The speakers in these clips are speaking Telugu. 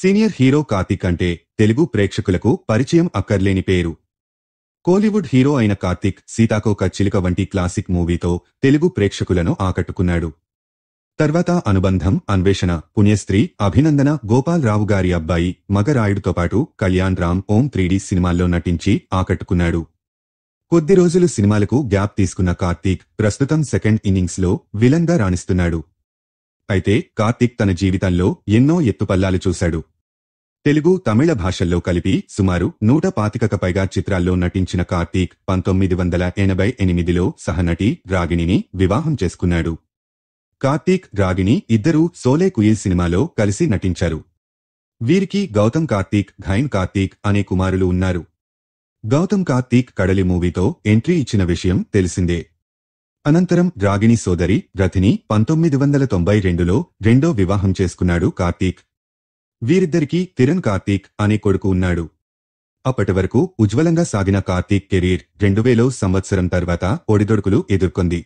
సీనియర్ హీరో కార్తీక్ అంటే తెలుగు ప్రేక్షకులకు పరిచయం అక్కర్లేని పేరు కోలీవుడ్ హీరో అయిన కార్తీక్ సీతాకోక చిలుక వంటి క్లాసిక్ మూవీతో తెలుగు ప్రేక్షకులను ఆకట్టుకున్నాడు తర్వాత అనుబంధం అన్వేషణ పుణ్యస్త్రీ అభినందన గోపాల్ రావు గారి అబ్బాయి మగరాయుడుతో పాటు కళ్యాణ్ రామ్ ఓం త్రీడీ సినిమాల్లో నటించి ఆకట్టుకున్నాడు కొద్ది రోజులు సినిమాలకు గ్యాప్ తీసుకున్న కార్తీక్ ప్రస్తుతం సెకండ్ ఇన్నింగ్స్లో విలన్గా రాణిస్తున్నాడు అయితే కార్తీక్ తన జీవితంలో ఎన్నో ఎత్తుపల్లాలు చూశాడు తెలుగు తమిళ భాషల్లో కలిపి సుమారు నూట పాతికక పైగా చిత్రాల్లో నటించిన కార్తీక్ పంతొమ్మిది వందల ఎనభై ఎనిమిదిలో సహనటి రాగిణిని వివాహం చేసుకున్నాడు కార్తీక్ రాగిణి ఇద్దరూ సోలే కుయిల్ సినిమాలో కలిసి నటించారు వీరికి గౌతమ్ కార్తీక్ ఘైన్ కార్తీక్ అనే కుమారులు ఉన్నారు గౌతమ్ కార్తీక్ కడలి మూవీతో ఎంట్రీ ఇచ్చిన విషయం తెలిసిందే అనంతరం రాగిణి సోదరి రథిని పంతొమ్మిది వందల తొంభై రెండులో రెండో వివాహం చేసుకున్నాడు కార్తీక్ వీరిద్దరికీ కిరణ్ కార్తీక్ అనే కొడుకు ఉన్నాడు అప్పటి వరకు ఉజ్వలంగా సాగిన కార్తీక్ కెరీర్ రెండు సంవత్సరం తర్వాత ఒడిదొడుకులు ఎదుర్కొంది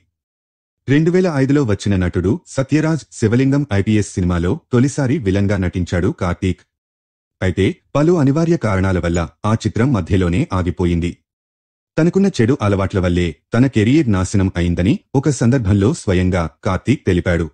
రెండు వేల ఐదులో వచ్చిన నటుడు సత్యరాజ్ శివలింగం ఐపీఎస్ సినిమాలో తొలిసారి విలంగా నటించాడు కార్తీక్ అయితే పలు అనివార్య కారణాల వల్ల ఆ చిత్రం మధ్యలోనే ఆగిపోయింది తనకున్న చెడు అలవాట్ల వల్లే తన కెరీర్ నాశనం అయిందని ఒక సందర్భంలో స్వయంగా కార్తీక్ తెలిపాడు